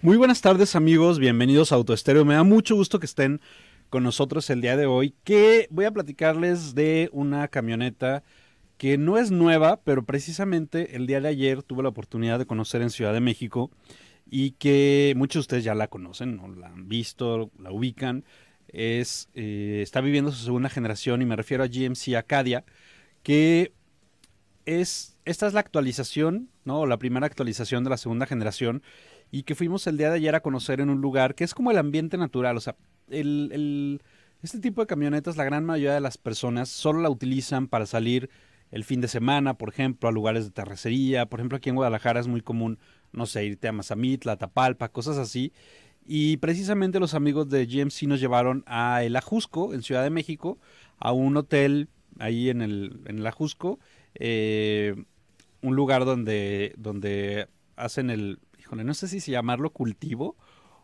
Muy buenas tardes amigos, bienvenidos a Autoestéreo. Me da mucho gusto que estén con nosotros el día de hoy, que voy a platicarles de una camioneta que no es nueva, pero precisamente el día de ayer tuve la oportunidad de conocer en Ciudad de México y que muchos de ustedes ya la conocen, la han visto, la ubican. Es, eh, está viviendo su segunda generación y me refiero a GMC Acadia, que es, esta es la actualización, ¿no? La primera actualización de la segunda generación y que fuimos el día de ayer a conocer en un lugar que es como el ambiente natural, o sea, el, este tipo de camionetas la gran mayoría de las personas solo la utilizan para salir el fin de semana, por ejemplo, a lugares de terracería, por ejemplo, aquí en Guadalajara es muy común, no sé, irte a Mazamitla, Tapalpa, cosas así. Y precisamente los amigos de GMC nos llevaron a El Ajusco, en Ciudad de México, a un hotel ahí en el, Ajusco, eh, un lugar donde, donde hacen el, no sé si llamarlo cultivo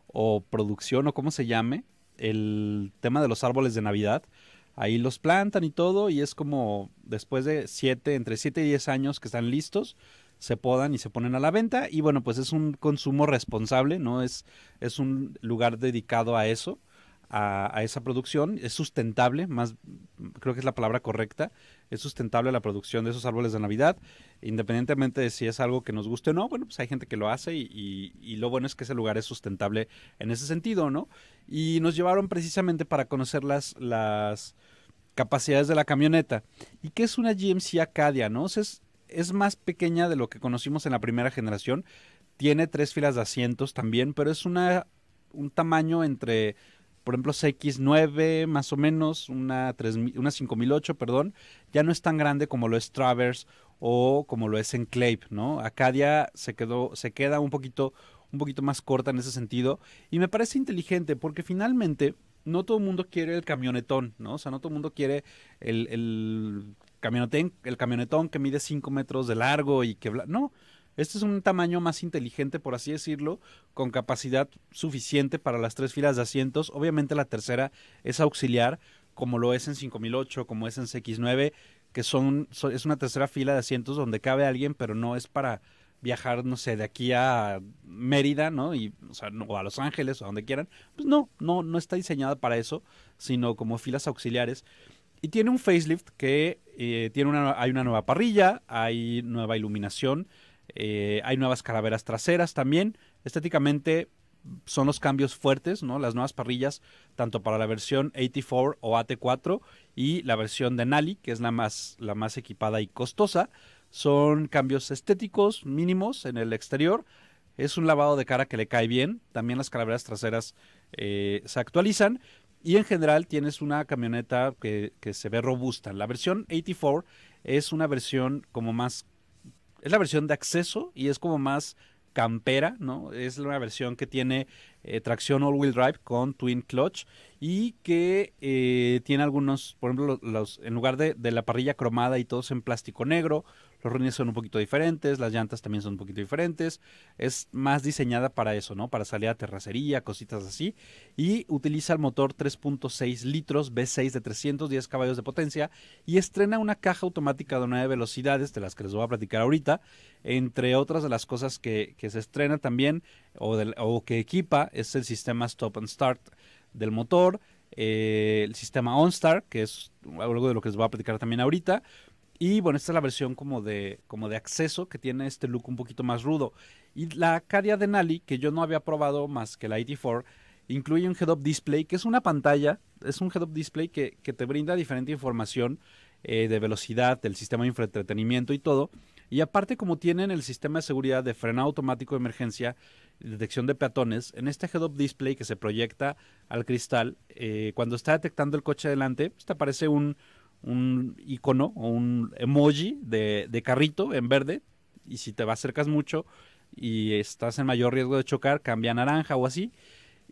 o producción o cómo se llame, el tema de los árboles de Navidad. Ahí los plantan y todo y es como después de 7, entre 7 y 10 años que están listos, se podan y se ponen a la venta y bueno, pues es un consumo responsable, no es un lugar dedicado a eso a, esa producción. Es sustentable, más creo que es la palabra correcta. Es sustentable la producción de esos árboles de Navidad, independientemente de si es algo que nos guste o no. Bueno, pues hay gente que lo hace y, lo bueno es que ese lugar es sustentable en ese sentido, ¿no? Y nos llevaron precisamente para conocer las, las capacidades de la camioneta. ¿Y qué es una GMC Acadia, no? es, es más pequeña de lo que conocimos en la primera generación. Tiene tres filas de asientos también, pero es una un tamaño entre por ejemplo, CX9 más o menos, una, una 5008, perdón, ya no es tan grande como lo es Traverse o como lo es Enclave, ¿no? Acadia se quedó, se queda un poquito, un poquito más corta en ese sentido y me parece inteligente porque finalmente no todo el mundo quiere el camionetón, ¿no? O sea, no todo el mundo quiere el, el camionetón, el camionetón que mide 5 metros de largo y que... No, este es un tamaño más inteligente, por así decirlo, con capacidad suficiente para las tres filas de asientos. Obviamente la tercera es auxiliar, como lo es en 5008, como es en CX9, que son, es una tercera fila de asientos donde cabe alguien, pero no es para viajar, no sé, de aquí a Mérida, ¿no? Y, o, a Los Ángeles o a donde quieran. Pues no, no, no está diseñada para eso, sino como filas auxiliares. Y tiene un facelift que eh, tiene una, hay una nueva parrilla, hay nueva iluminación, eh, hay nuevas calaveras traseras también. Estéticamente son los cambios fuertes, ¿no? Las nuevas parrillas, tanto para la versión 84 o AT4 y la versión de Nali, que es la más, la más equipada y costosa. Son cambios estéticos mínimos en el exterior. Es un lavado de cara que le cae bien. También las calaveras traseras eh, se actualizan. Y en general tienes una camioneta que, que se ve robusta. La versión 84 es una versión como más es la versión de acceso y es como más campera, ¿no? Es una versión que tiene eh, tracción all-wheel drive con twin clutch y que eh, tiene algunos, por ejemplo, los, en lugar de, de, la parrilla cromada y todos en plástico negro, los rines son un poquito diferentes, las llantas también son un poquito diferentes. Es más diseñada para eso, ¿no? Para salir a terracería, cositas así. Y utiliza el motor 3.6 litros V6 de 310 caballos de potencia y estrena una caja automática de nueve velocidades, de las que les voy a platicar ahorita. Entre otras de las cosas que, se estrena también o, que equipa es el sistema Stop and Start del motor. Eh, el sistema OnStar, que es algo de lo que les voy a platicar también ahorita, y bueno, esta es la versión como de, como de acceso que tiene este look un poquito más rudo. Y la Caria de que yo no había probado más que la AT4, incluye un head-up display, que es una pantalla, es un head-up display que, te brinda diferente información eh, de velocidad, del sistema de entretenimiento y todo. Y aparte, como tienen el sistema de seguridad de frenado automático de emergencia, detección de peatones, en este head-up display que se proyecta al cristal, eh, cuando está detectando el coche adelante, pues te aparece un, un icono o un emoji de, carrito en verde y si te acercas mucho y estás en mayor riesgo de chocar, cambia a naranja o así.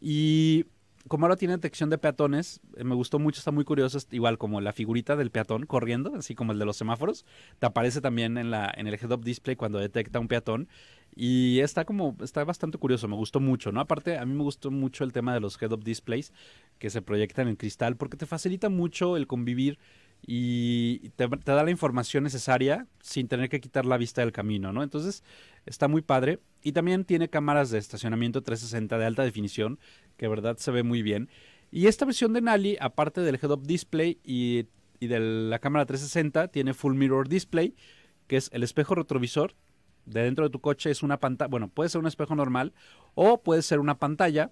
Y como ahora tiene detección de peatones, eh, me gustó mucho, está muy curioso, igual como la figurita del peatón corriendo, así como el de los semáforos, te aparece también en, la, en el head-up display cuando detecta un peatón. Y está como, está bastante curioso, me gustó mucho, ¿no? Aparte, a mí me gustó mucho el tema de los head-up displays que se proyectan en cristal, porque te facilita mucho el convivir y te, da la información necesaria sin tener que quitar la vista del camino, ¿no? Entonces está muy padre y también tiene cámaras de estacionamiento 360 de alta definición que verdad se ve muy bien. Y esta versión de Nali, aparte del head-up display y, y de la cámara 360, tiene full mirror display, que es el espejo retrovisor de dentro de tu coche es una pantalla, bueno, puede ser un espejo normal o puede ser una pantalla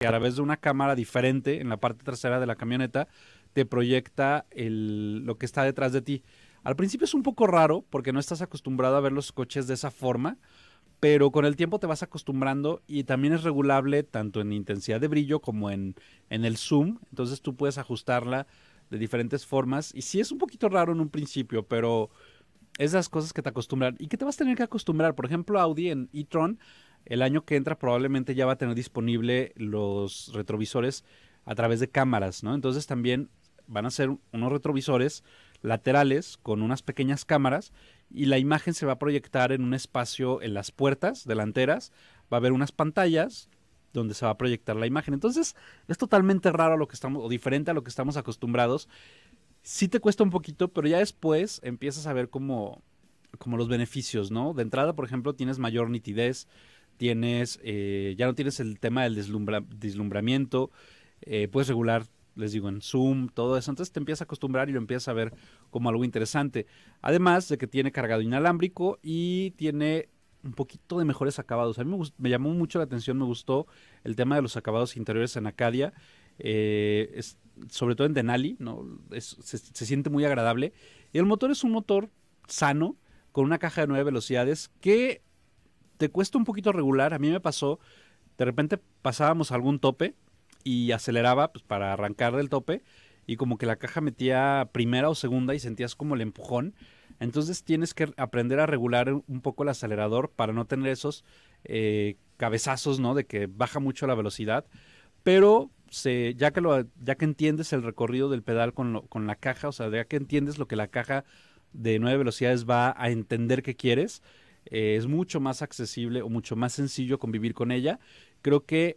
que a través de una cámara diferente en la parte trasera de la camioneta te proyecta el, lo que está detrás de ti. Al principio es un poco raro porque no estás acostumbrado a ver los coches de esa forma, pero con el tiempo te vas acostumbrando y también es regulable tanto en intensidad de brillo como en, en el zoom, entonces tú puedes ajustarla de diferentes formas y sí es un poquito raro en un principio, pero es las cosas que te acostumbran y que te vas a tener que acostumbrar. Por ejemplo, Audi en e-tron el año que entra probablemente ya va a tener disponible los retrovisores a través de cámaras, ¿no? Entonces también van a ser unos retrovisores laterales con unas pequeñas cámaras y la imagen se va a proyectar en un espacio en las puertas delanteras. Va a haber unas pantallas donde se va a proyectar la imagen. Entonces, es totalmente raro lo que estamos, o diferente a lo que estamos acostumbrados. Sí te cuesta un poquito, pero ya después empiezas a ver como, como los beneficios, ¿no? De entrada, por ejemplo, tienes mayor nitidez, tienes, eh, ya no tienes el tema del deslumbramiento, eh, puedes regular les digo, en Zoom, todo eso. Entonces te empiezas a acostumbrar y lo empiezas a ver como algo interesante. Además de que tiene cargado inalámbrico y tiene un poquito de mejores acabados. A mí me, llamó mucho la atención, me gustó el tema de los acabados interiores en Acadia, eh, sobre todo en Denali, ¿no? se, se siente muy agradable. Y el motor es un motor sano, con una caja de nueve velocidades que te cuesta un poquito regular. A mí me pasó, de repente pasábamos algún tope y aceleraba pues, para arrancar del tope y como que la caja metía primera o segunda y sentías como el empujón. Entonces tienes que aprender a regular un poco el acelerador para no tener esos eh, cabezazos, ¿no? De que baja mucho la velocidad. Pero se, ya, que lo, ya que entiendes el recorrido del pedal con, la caja, o sea, ya que entiendes lo que la caja de nueve velocidades va a entender que quieres, eh, es mucho más accesible o mucho más sencillo convivir con ella. Creo que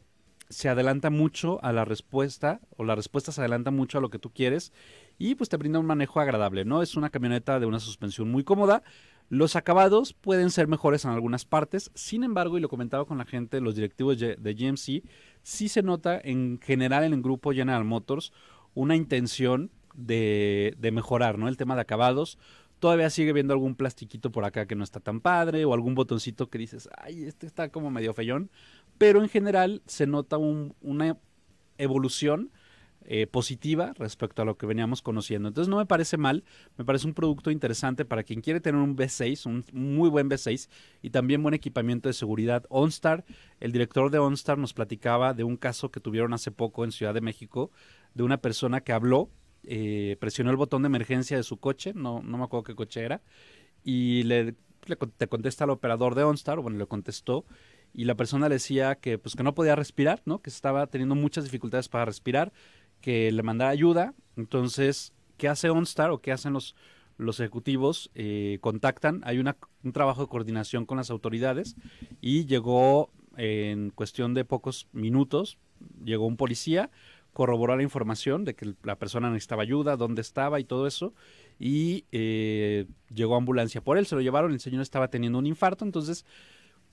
se adelanta mucho a la respuesta o la respuesta se adelanta mucho a lo que tú quieres y pues te brinda un manejo agradable, ¿no? Es una camioneta de una suspensión muy cómoda. Los acabados pueden ser mejores en algunas partes, sin embargo, y lo comentaba con la gente, los directivos de GMC, sí se nota en general en el grupo General Motors una intención de, de mejorar, ¿no? El tema de acabados, todavía sigue viendo algún plastiquito por acá que no está tan padre o algún botoncito que dices, ay, este está como medio fellón pero en general se nota una evolución eh, positiva respecto a lo que veníamos conociendo. Entonces no me parece mal, me parece un producto interesante para quien quiere tener un V6, un muy buen V6 y también buen equipamiento de seguridad. OnStar, el director de OnStar nos platicaba de un caso que tuvieron hace poco en Ciudad de México de una persona que habló, eh, presionó el botón de emergencia de su coche, no, no me acuerdo qué coche era, y le, te contesta al operador de OnStar, bueno, le contestó y la persona le decía que pues que no podía respirar, ¿no? Que estaba teniendo muchas dificultades para respirar, que le mandaba ayuda. Entonces, ¿qué hace OnStar o qué hacen los, los ejecutivos? Eh, contactan, hay un trabajo de coordinación con las autoridades y llegó en cuestión de pocos minutos, llegó un policía, corroboró la información de que la persona necesitaba ayuda, dónde estaba y todo eso. Y eh, llegó ambulancia por él, se lo llevaron, el señor estaba teniendo un infarto, entonces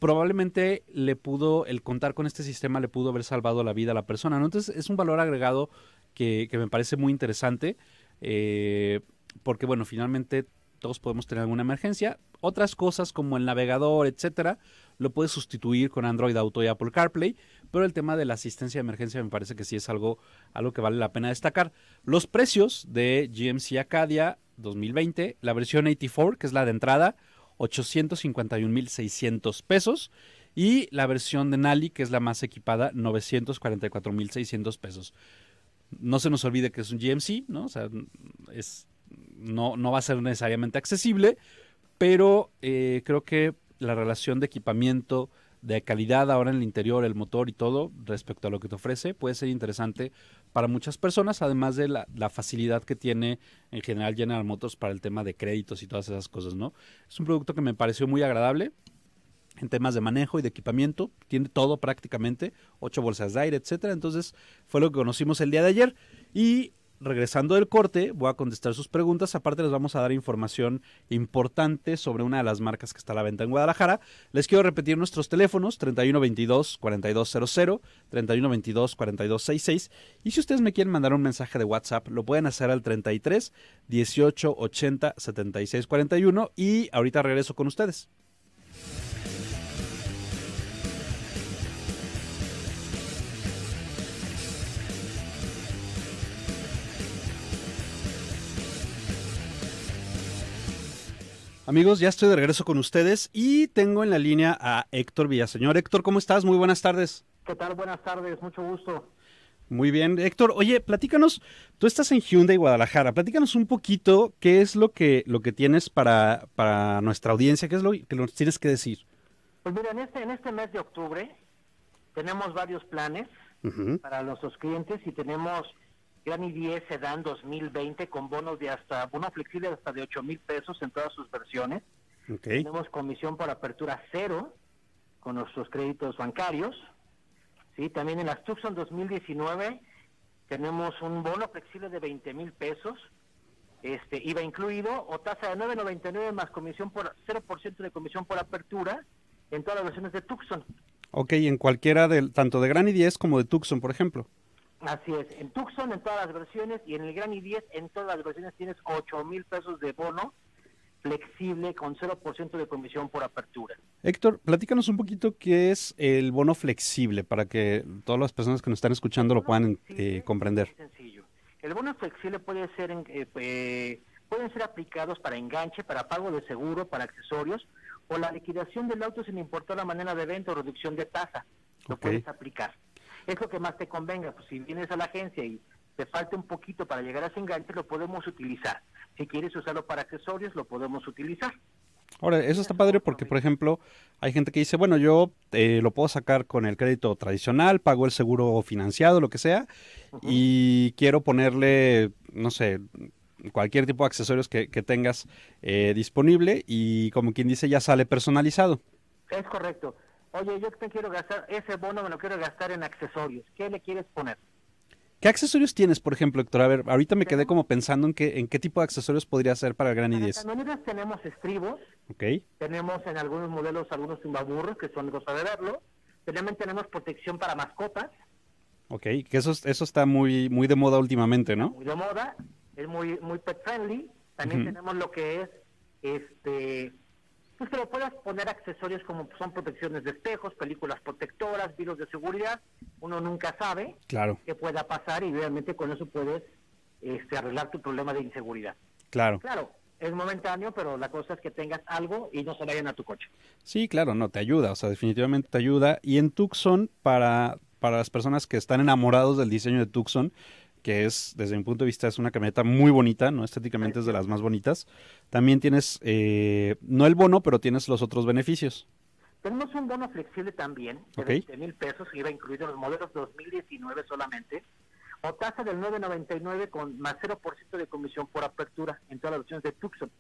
probablemente le pudo, el contar con este sistema le pudo haber salvado la vida a la persona, Entonces es un valor agregado que, que me parece muy interesante, eh, porque bueno, finalmente todos podemos tener alguna emergencia. Otras cosas como el navegador, etcétera, lo puedes sustituir con Android Auto y Apple CarPlay, pero el tema de la asistencia de emergencia me parece que sí es algo, algo que vale la pena destacar. Los precios de GMC Acadia 2020, la versión 84, que es la de entrada, 851.600 pesos. Y la versión de Nali, que es la más equipada, 944.600 pesos. No se nos olvide que es un GMC, ¿no? O sea, es, no, va a ser necesariamente accesible, pero eh, creo que la relación de equipamiento, de calidad ahora en el interior, el motor y todo, respecto a lo que te ofrece, puede ser interesante para muchas personas, además de la, facilidad que tiene en general General Motors para el tema de créditos y todas esas cosas, ¿no? Es un producto que me pareció muy agradable en temas de manejo y de equipamiento, tiene todo prácticamente, ocho bolsas de aire, etcétera. Entonces, fue lo que conocimos el día de ayer y regresando del corte, voy a contestar sus preguntas. Aparte, les vamos a dar información importante sobre una de las marcas que está a la venta en Guadalajara. Les quiero repetir nuestros teléfonos: 3122-4200, 3122-4266. Y si ustedes me quieren mandar un mensaje de WhatsApp, lo pueden hacer al 33 18 80 76 41. Y ahorita regreso con ustedes. Amigos, ya estoy de regreso con ustedes y tengo en la línea a Héctor Villaseñor. Héctor, ¿cómo estás? Muy buenas tardes. ¿Qué tal? Buenas tardes, mucho gusto. Muy bien, Héctor. Oye, platícanos, tú estás en Hyundai, Guadalajara. Platícanos un poquito qué es lo que, lo que tienes para, para nuestra audiencia, qué es lo que nos tienes que decir. Pues mira, en este, en este mes de octubre tenemos varios planes para nuestros clientes y tenemos y 10 se dan 2020 con bonos de hasta, bono flexible hasta de 8 mil pesos en todas sus versiones. Tenemos comisión por apertura cero con nuestros créditos bancarios. Sí, también en las Tucson 2019 tenemos un bono flexible de 20 mil pesos, este, IVA incluido, o tasa de 9.99 más comisión por 0% de comisión por apertura en todas las versiones de Tucson. Ok, en cualquiera, del, tanto de Gran y 10 como de Tucson, por ejemplo. Así es, en Tucson en todas las versiones y en el Gran i10 en todas las versiones tienes 8 mil pesos de bono flexible con 0% de comisión por apertura. Héctor, platícanos un poquito qué es el bono flexible para que todas las personas que nos están escuchando lo puedan eh, comprender. Es sencillo. El bono flexible puede ser, aplicado eh, pues, pueden ser aplicados para enganche, para pago de seguro, para accesorios o la liquidación del auto sin importar la manera de venta o reducción de tasa. Lo puedes aplicar es lo que más te convenga. Pues, si vienes a la agencia y te falta un poquito para llegar a ese enganche, lo podemos utilizar. Si quieres usarlo para accesorios, lo podemos utilizar. Ahora, eso está padre porque, por ejemplo, hay gente que dice, bueno, yo eh, lo puedo sacar con el crédito tradicional, pago el seguro financiado, lo que sea, y quiero ponerle, no sé, cualquier tipo de accesorios que, tengas eh, disponible y como quien dice, ya sale personalizado. Es correcto oye, yo te quiero gastar, ese bono me lo quiero gastar en accesorios, ¿qué le quieres poner? ¿Qué accesorios tienes, por ejemplo, Héctor? A ver, ahorita me quedé como pensando en qué, en qué tipo de accesorios podría ser para el Gran I-10. En tenemos estribos, Ok. tenemos en algunos modelos algunos zumbaburros que son cosa de verlo, también tenemos protección para mascotas. Ok, que eso, eso está muy, muy de moda últimamente, ¿no? Muy de moda, es muy, pet friendly, también tenemos lo que es este pues te lo puedas poner accesorios como son protecciones de espejos, películas protectoras, virus de seguridad, uno nunca sabe qué pueda pasar y realmente con eso puedes este, arreglar tu problema de inseguridad. Claro. Claro, es momentáneo, pero la cosa es que tengas algo y no se vayan a tu coche. Sí, claro, no, te ayuda, o sea, definitivamente te ayuda. Y en Tucson, para, para las personas que están enamorados del diseño de Tucson, que es, desde mi punto de vista, es una camioneta muy bonita, ¿no? Estéticamente es de las más bonitas. También tienes, eh, no el bono, pero tienes los otros beneficios. Tenemos un bono flexible también, de okay. mil pesos, que iba incluido en los modelos 2019 solamente, o tasa del 9.99 con más 0% de comisión por apertura en todas las opciones de Tucson.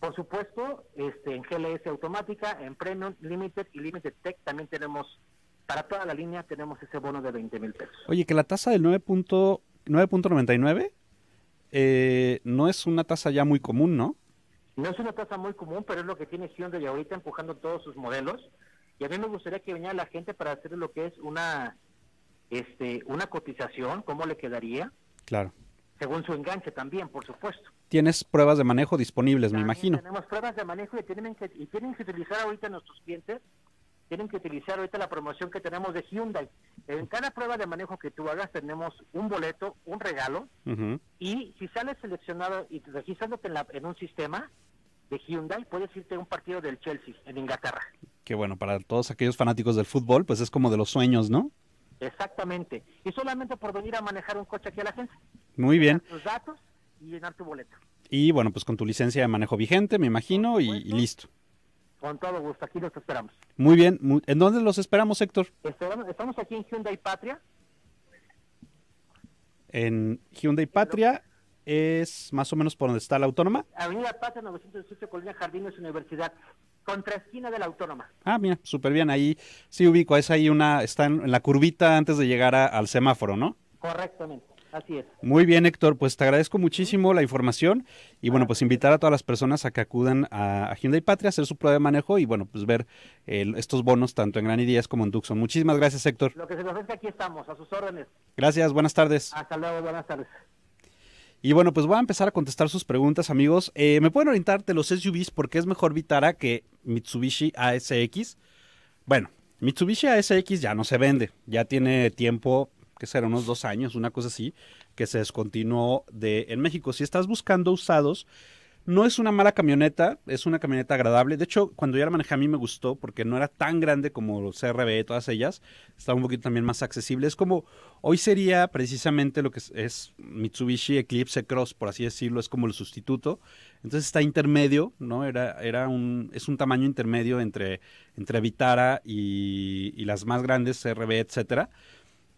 Por supuesto, este, en GLS automática, en Premium, Limited y Limited Tech también tenemos, para toda la línea tenemos ese bono de 20 mil pesos. Oye, que la tasa del 9.99 9.99 eh, no es una tasa ya muy común, ¿no? No es una tasa muy común, pero es lo que tiene Hyundai ahorita empujando todos sus modelos. Y a mí me gustaría que venía la gente para hacer lo que es una, este, una cotización, cómo le quedaría. Claro. Según su enganche también, por supuesto. Tienes pruebas de manejo disponibles, me imagino. Tenemos pruebas de manejo y tienen que utilizar ahorita nuestros clientes tienen que utilizar ahorita la promoción que tenemos de Hyundai. En cada prueba de manejo que tú hagas tenemos un boleto, un regalo, y si sales seleccionado y registrándote en, un sistema de Hyundai, puedes irte a un partido del Chelsea en Inglaterra. Que bueno, para todos aquellos fanáticos del fútbol, pues es como de los sueños, ¿no? Exactamente. Y solamente por venir a manejar un coche aquí a la agencia. Muy bien. Tus datos y llenar tu boleto. Y bueno, pues con tu licencia de manejo vigente, me imagino, y listo. Con todo gusto, aquí los esperamos. Muy bien, ¿en dónde los esperamos, Héctor? Estamos aquí en Hyundai Patria. En Hyundai Patria es más o menos por donde está la Autónoma. Avenida Patria 918, Colonia Jardines, Universidad, contra esquina de la Autónoma. Ah, mira, súper bien, ahí sí ubico, es ahí una, está en, la curvita antes de llegar al semáforo, ¿no? Correctamente. Así es. Muy bien, Héctor, pues te agradezco muchísimo la información y bueno, pues invitar a todas las personas a que acudan a Hyundai Patria a hacer su prueba de manejo y bueno, pues ver estos bonos tanto en Gran Ideas como en Duxon Muchísimas gracias, Héctor. Lo que se nos que aquí estamos, a sus órdenes. Gracias, buenas tardes. Hasta luego, buenas tardes. Y bueno, pues voy a empezar a contestar sus preguntas, amigos. Eh, ¿Me pueden orientar de los SUVs porque es mejor Vitara que Mitsubishi ASX? Bueno, Mitsubishi ASX ya no se vende, ya tiene tiempo que será unos dos años, una cosa así, que se descontinuó de, en México. Si estás buscando usados, no es una mala camioneta, es una camioneta agradable. De hecho, cuando yo la manejé a mí me gustó porque no era tan grande como los CRB, todas ellas. Estaba un poquito también más accesible. Es como, hoy sería precisamente lo que es, Mitsubishi Eclipse Cross, por así decirlo, es como el sustituto. Entonces está intermedio, ¿no? Era, era un, es un tamaño intermedio entre, entre Vitara y, las más grandes CRB, etcétera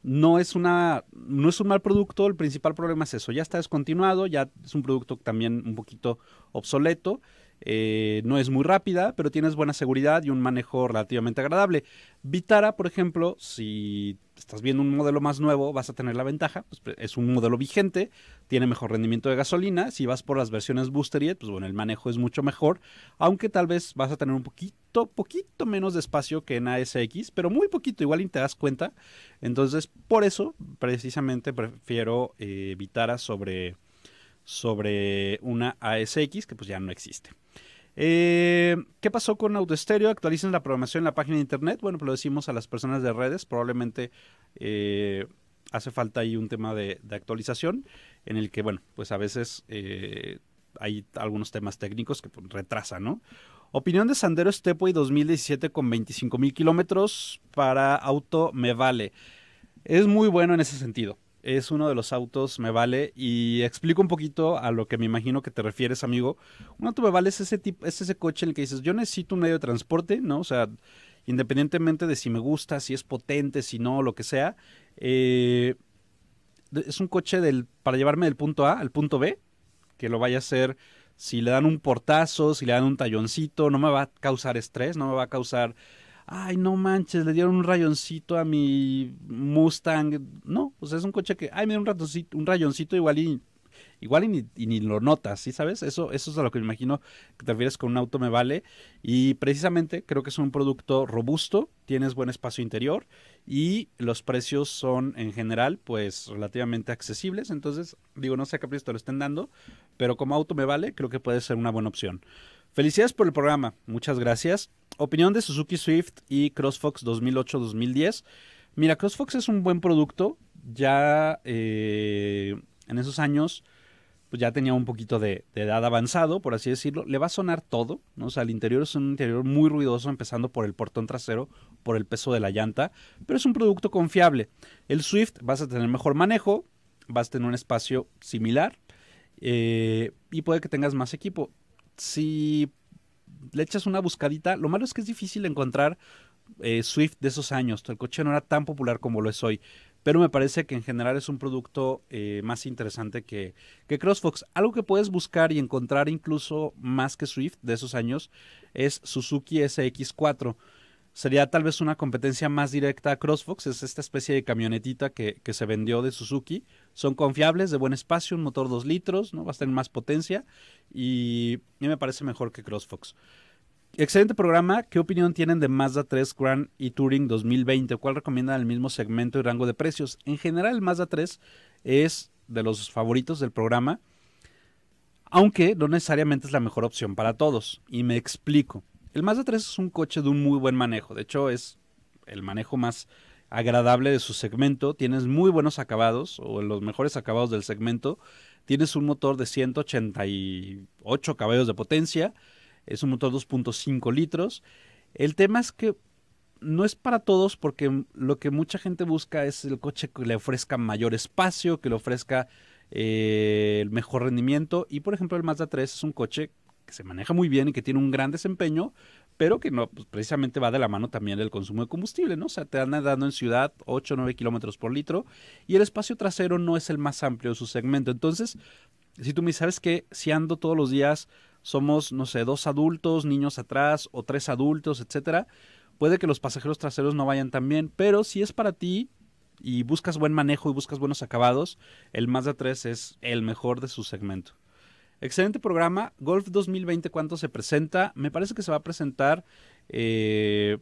no es una no es un mal producto, el principal problema es eso, ya está descontinuado, ya es un producto también un poquito obsoleto eh, no es muy rápida, pero tienes buena seguridad y un manejo relativamente agradable. Vitara, por ejemplo, si estás viendo un modelo más nuevo, vas a tener la ventaja, pues, es un modelo vigente, tiene mejor rendimiento de gasolina, si vas por las versiones Boostered, pues bueno, el manejo es mucho mejor, aunque tal vez vas a tener un poquito, poquito menos de espacio que en ASX, pero muy poquito, igual ni te das cuenta, entonces por eso precisamente prefiero eh, Vitara sobre, sobre una ASX que pues ya no existe. Eh, ¿Qué pasó con Autoestéreo? ¿Actualizan la programación en la página de internet. Bueno, pues lo decimos a las personas de redes. Probablemente eh, hace falta ahí un tema de, actualización en el que, bueno, pues a veces eh, hay algunos temas técnicos que pues, retrasan, ¿no? Opinión de Sandero Stepway 2017 con 25 mil kilómetros para auto me vale. Es muy bueno en ese sentido es uno de los autos me vale y explico un poquito a lo que me imagino que te refieres, amigo. Un auto me vale es ese tipo, es ese coche en el que dices, yo necesito un medio de transporte, ¿no? O sea, independientemente de si me gusta, si es potente, si no, lo que sea, eh, es un coche del, para llevarme del punto A al punto B, que lo vaya a hacer si le dan un portazo, si le dan un talloncito, no me va a causar estrés, no me va a causar ay, no manches, le dieron un rayoncito a mi Mustang. No, o sea, es un coche que, ay, me un, ratoncito, un rayoncito igual y igual y ni, lo notas, ¿sí sabes? Eso, eso es a lo que me imagino que te refieres con un auto me vale. Y precisamente creo que es un producto robusto, tienes buen espacio interior y los precios son en general pues relativamente accesibles. Entonces, digo, no sé a qué precio te lo estén dando, pero como auto me vale, creo que puede ser una buena opción. Felicidades por el programa, muchas gracias. Opinión de Suzuki Swift y CrossFox 2008-2010. Mira, CrossFox es un buen producto. Ya eh, en esos años, pues ya tenía un poquito de, edad avanzado, por así decirlo. Le va a sonar todo, ¿no? O sea, el interior es un interior muy ruidoso, empezando por el portón trasero, por el peso de la llanta, pero es un producto confiable. El Swift vas a tener mejor manejo, vas a tener un espacio similar eh, y puede que tengas más equipo si le echas una buscadita, lo malo es que es difícil encontrar eh, Swift de esos años. El coche no era tan popular como lo es hoy. Pero me parece que en general es un producto eh, más interesante que, que, CrossFox. Algo que puedes buscar y encontrar incluso más que Swift de esos años es Suzuki SX4 sería tal vez una competencia más directa a CrossFox. Es esta especie de camionetita que, se vendió de Suzuki. Son confiables, de buen espacio, un motor 2 litros, ¿no? va a tener más potencia y, me parece mejor que CrossFox. Excelente programa. ¿Qué opinión tienen de Mazda 3 Grand y e Touring 2020? ¿Cuál recomiendan el mismo segmento y rango de precios? En general, el Mazda 3 es de los favoritos del programa, aunque no necesariamente es la mejor opción para todos. Y me explico. El Mazda 3 es un coche de un muy buen manejo. De hecho, es el manejo más agradable de su segmento. Tienes muy buenos acabados o los mejores acabados del segmento. Tienes un motor de 188 caballos de potencia. Es un motor 2.5 litros. El tema es que no es para todos porque lo que mucha gente busca es el coche que le ofrezca mayor espacio, que le ofrezca eh, el mejor rendimiento. Y por ejemplo el Mazda 3 es un coche se maneja muy bien y que tiene un gran desempeño, pero que no, pues, precisamente va de la mano también del consumo de combustible, ¿no? O sea, te anda dando en ciudad 8 o 9 kilómetros por litro y el espacio trasero no es el más amplio de su segmento. Entonces, si tú me sabes que si ando todos los días, somos, no sé, dos adultos, niños atrás o tres adultos, etcétera, puede que los pasajeros traseros no vayan tan bien, pero si es para ti y buscas buen manejo y buscas buenos acabados, el Mazda 3 es el mejor de su segmento. Excelente programa. Golf 2020, ¿cuánto se presenta? Me parece que se va a presentar eh,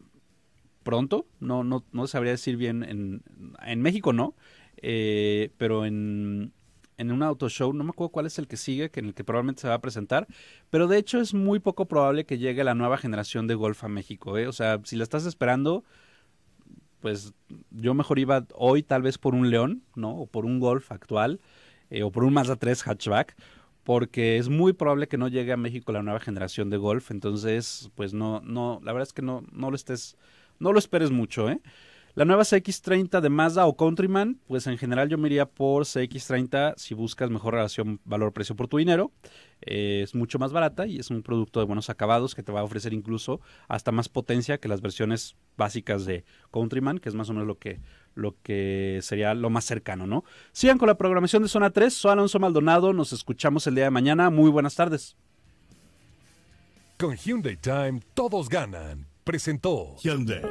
pronto. No, no, no sabría decir bien. En, México no. Eh, pero en, en un auto show, no me acuerdo cuál es el que sigue, que en el que probablemente se va a presentar, pero de hecho es muy poco probable que llegue la nueva generación de golf a México, eh. o sea, si la estás esperando, pues yo mejor iba hoy tal vez por un León, ¿no? O por un golf actual, o por un Mazda 3 hatchback, porque es muy probable que no llegue a México la nueva generación de golf, entonces pues no no la verdad es que no no lo estés no lo esperes mucho, ¿eh? La nueva CX30 de Mazda o Countryman, pues en general yo me iría por CX30 si buscas mejor relación valor-precio por tu dinero. Eh, es mucho más barata y es un producto de buenos acabados que te va a ofrecer incluso hasta más potencia que las versiones básicas de Countryman, que es más o menos lo que, lo que sería lo más cercano, ¿no? Sigan con la programación de Zona 3. Soy Alonso Maldonado. Nos escuchamos el día de mañana. Muy buenas tardes. Con Hyundai Time todos ganan. Presentó Hyundai.